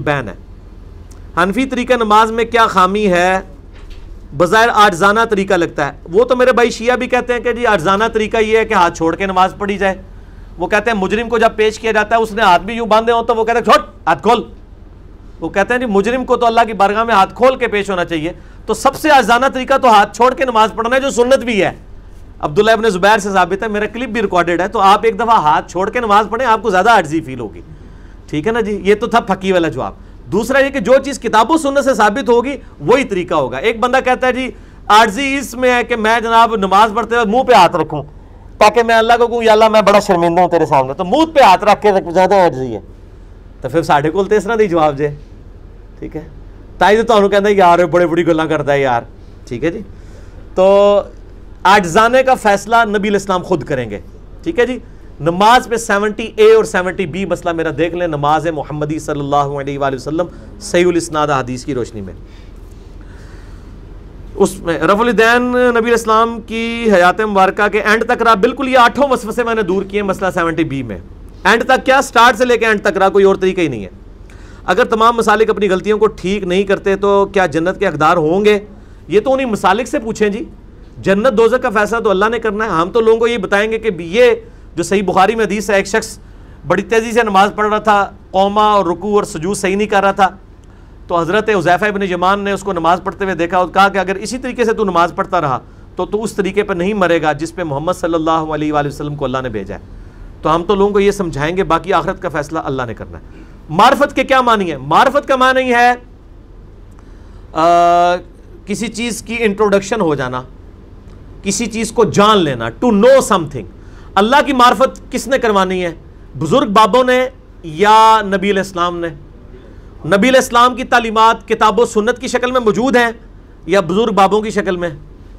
ban है हनफी तरीका नमाज में क्या खामी है बज़ाहिर आर्जाना तरीका लगता है वो तो मेरे भाई शिया भी कहते हैं कि जी आर्जाना तरीका ये है कि हाथ छोड़ के नमाज पढ़ी जाए वो कहते हैं मुजरिम को जब पेश किया जाता है उसने हाथ भी यूं बांधे हो तो वो कहते हैं छोट हाथ खोल वो कहते हैं जी मुजरिम को तो अल्लाह की बरगाह में हाथ खोल के पेश होना चाहिए तो सबसे आजाना तरीका तो हाथ छोड़ के नमाज पढ़ना है जो सुन्नत भी है अब्दुल्ला इबन ज़ुबैर से साबित है मेरा क्लिप भी रिकॉर्डेड है तो आप एक दफ़ा हाथ छोड़ के नमाज पढ़ें आपको ज़्यादा अर्जी फील होगी ठीक है ना जी ये तो था फकी वाला जवाब दूसरा ये कि जो चीज़ किताबों सुनने से साबित होगी वही तरीका होगा एक बंदा कहता है जी आर्जी इसमें है कि मैं जनाब नमाज पढ़ते हुए मुंह पे हाथ रखूं ताकि मैं अल्लाह को कहूँ अल्लाह मैं बड़ा शर्मिंदा हूँ तेरे सामने तो मुंह पे हाथ रख के तो ज़्यादा आर्जी है ਤਾਂ ਫਿਰ ਸਾਡੇ ਕੋਲ ਤੇ ਇਸ ਤਰ੍ਹਾਂ ਦੇ ਜਵਾਬ ਜੇ ਠੀਕ ਹੈ ਤਾਂ ਇਹ ਤੁਹਾਨੂੰ ਕਹਿੰਦਾ ਯਾਰ ਬੜੇ ਬੜੀ ਗੱਲਾਂ ਕਰਦਾ ਯਾਰ ਠੀਕ ਹੈ ਜੀ ਤੋ ਆਜਜ਼ਾਨੇ ਦਾ ਫੈਸਲਾ ਨਬੀ ਇਸਲਾਮ ਖੁਦ ਕਰेंगे ਠੀਕ ਹੈ ਜੀ नमाज में सेवनटी ए और सेवनटी बी मसला मेरा देख लें नमाज मोहम्मदी सल्लल्लाहु अलैहि वसल्लम सही सईलस्नाद हदीस की रोशनी में उसमें रफुलदैन नबी इस्लाम की हयात मुबारक के एंड तक रहा बिल्कुल ये आठों मसफसे मैंने दूर किए मसला सेवनटी बी में एंड तक क्या स्टार्ट से लेकर एंड तक रहा कोई और तरीका ही नहीं है अगर तमाम मसालिक अपनी गलतियों को ठीक नहीं करते तो क्या जन्नत के अकदार होंगे ये तो उन्हीं मसालिक से पूछें जी जन्नत दोजक का फैसला तो अल्लाह ने करना है हम तो लोगों को ये बताएंगे कि ये जो सही बुखारी में हदीस है एक शख्स बड़ी तेज़ी से नमाज़ पढ़ रहा था कौमा और रुकू और सजू सही नहीं कर रहा था तो हज़रत उजैफ़ा इबन जमान ने उसको नमाज़ पढ़ते हुए देखा और कहा कि अगर इसी तरीके से तू नमाज़ पढ़ता रहा तो तू उस तरीके पर नहीं मरेगा जिस पे मोहम्मद सल्लल्लाहु अलैहि वसल्लम को अल्लाह ने भेजा है तो हम तो लोगों को ये समझाएंगे बाकी आखिरत का फ़ैसला अल्लाह ने करना है मार्फत के क्या मानी है मार्फत का मानी है आ, किसी चीज़ की इंट्रोडक्शन हो जाना किसी चीज़ को जान लेना टू नो समथिंग अल्लाह की मार्फत किसने करवानी है बुज़ुर्ग बाबों ने या नबी इस्लाम ने नबी इस्लाम की तालीमत किताब व की शक्ल में मौजूद हैं या बुज़ुर्ग बाबों की शक्ल में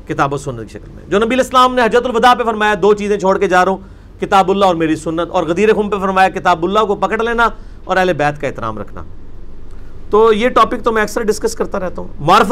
किताबो व की शक्ल में जो नबी इस्लाम ने हजरतुलवदा पर फरमाया दो चीज़ें छोड़ के जा रहा हूँ किताबुल्ला और मेरी सुनत और गदीर खुम पर फरमाया किताबुल्ला को पकड़ लेना और अहल का एहतराम रखना तो ये टॉपिक तो मैं अक्सर डिस्कस करता रहता हूँ मार्फत